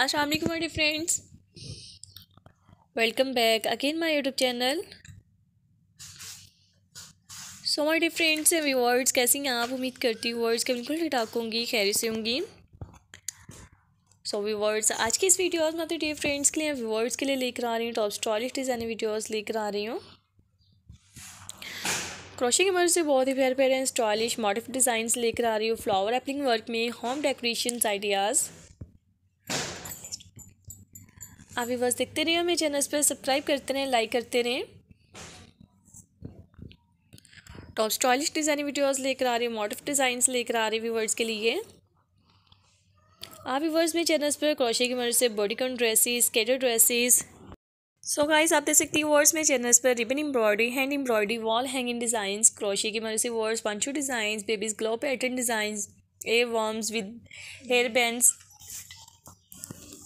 अस्सलाम वालेकुम my dear friends welcome back again my YouTube channel so my dear friends and viewers कैसे हैं आप उम्मीद करती हूँ वर्ड्स के बिल्कुल ठीक ठाक होंगी खैर से होंगी सो व्यूअर्स आज की इस वीडियोस में अपने डियर फ्रेंड्स के लिए व्यूअर्स के लिए लेकर आ रही हूँ टॉप स्टॉलिक डिज़ाइन वीडियोज़ लेकर आ रही हूँ क्रोशे की मर्ज से बहुत ही प्यार प्यारे स्टॉलिश मॉडर्फ डिज़ाइन लेकर आ रही हूँ फ्लावर एप्लिंग वर्क में होम डेकोरेशन आइडियाज़ आप बस देखते रहिए मेरे चैनल पर सब्सक्राइब करते रहें लाइक करते रहें टॉप स्टॉलिश डिज़ाइन वीडियोस लेकर आ रहे हैं मॉडर्फ डिजाइन लेकर आ रहे व्यूवर्स के लिए आप व्यूवर्स मेरे चैनल पर क्रोशे की मदद से बॉडीकॉन ड्रेसेस कैटर ड्रेसेस सो गाइस आप देख सकते हैं वर्ड्स में चैनल्स पर ribbon embroidery hand embroidery wall hanging designs crochet की मदद से words poncho designs babies glow pattern designs a worms with hair bands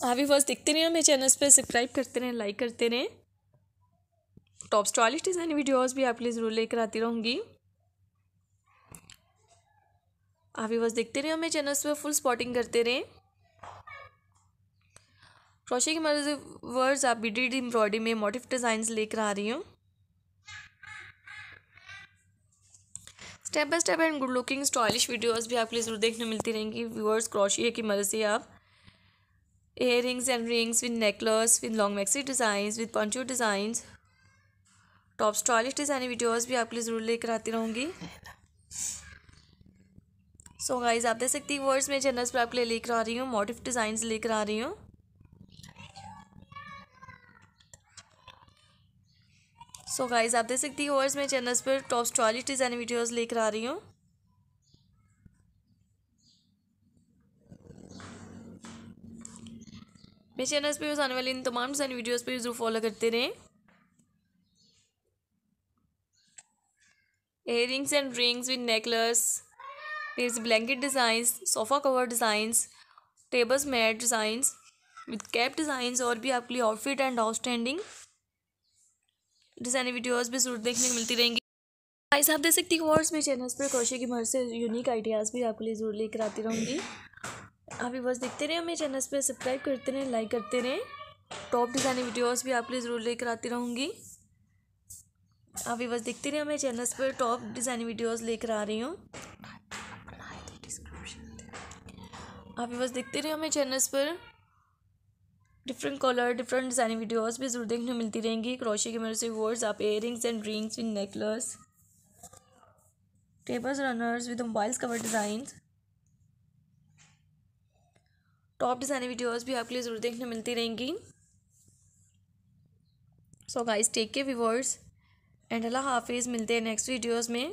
हावी फर्स्ट देखते रहे मेरे चैनल्स पर सब्सक्राइब करते रहें लाइक करते रहें टॉप स्टॉलिश डिज़ाइन वीडियोस भी आपके लिए ज़रूर लेकर आती रहूँगी हावी फर्स्ट देखते रहे मेरे चैनल्स पर फुल स्पॉटिंग करते रहें क्रोशे की मदद वर्ड्स आप बीडीड एम्ब्रॉयडरी में मोटिव डिज़ाइंस लेकर आ रही हूँ step by step and good looking stylish videos भी आपके लिए जरूर देखने मिलती रहेंगी व्यूअर्स क्रोशिया की मदद से आप earrings and rings with necklace with long maxi designs with poncho designs top stylish design videos भी आपके लिए ज़रूर लेकर आती रहूँगी सो so गाइज आप देख सकती हैं वर्ड्स मेरे चैनल्स पर आपके लिए लेकर आ रही हूँ मोटिव डिजाइन लेकर आ रही हूँ सो गाइज आप देख सकती हैं वर्ड्स मेरे चैनल्स पर टॉप स्टॉलिश डिज़ाइन वीडियोस लेकर आ रही हूँ मेरे चैनल्स पे आने वाले इन तमाम डिज़ाइन वीडियोस पे ज़रूर फॉलो करते रहें earrings and rings with necklace फिर blanket designs sofa cover designs tables mat designs with cap designs और भी आपके लिए outfit and outstanding design videos भी जरूर देखने को मिलती रहेंगी गाइस आप देख सकती हूँ और मेरे चैनल पर क्रोशे की मर से यूनिक आइडियाज़ भी आपके लिए ज़रूर लेकर आती रहूँगी आप बस देखते रहें हमें चैनल पर सब्सक्राइब करते रहें लाइक करते रहें टॉप डिज़ाइनिंग वीडियोस भी आप लिए ज़रूर लेकर आती रहूँगी आप बस देखते रहें हमें चैनल पर टॉप डिज़ाइनिंग वीडियोस लेकर आ रही हूँ आप बस देखते रहें हमें चैनल्स पर different colour different designing videos भी ज़रूर देखने मिलती रहेंगी क्रोशे के मेरे से वर्ड्स आप earrings and rings with necklace tables runners with mobiles cover designs top designing videos भी आपके लिए ज़रूर देखने मिलती रहेंगी so guys take care viewers and अल्लाह हाफिज़ मिलते हैं नेक्स्ट वीडियोस में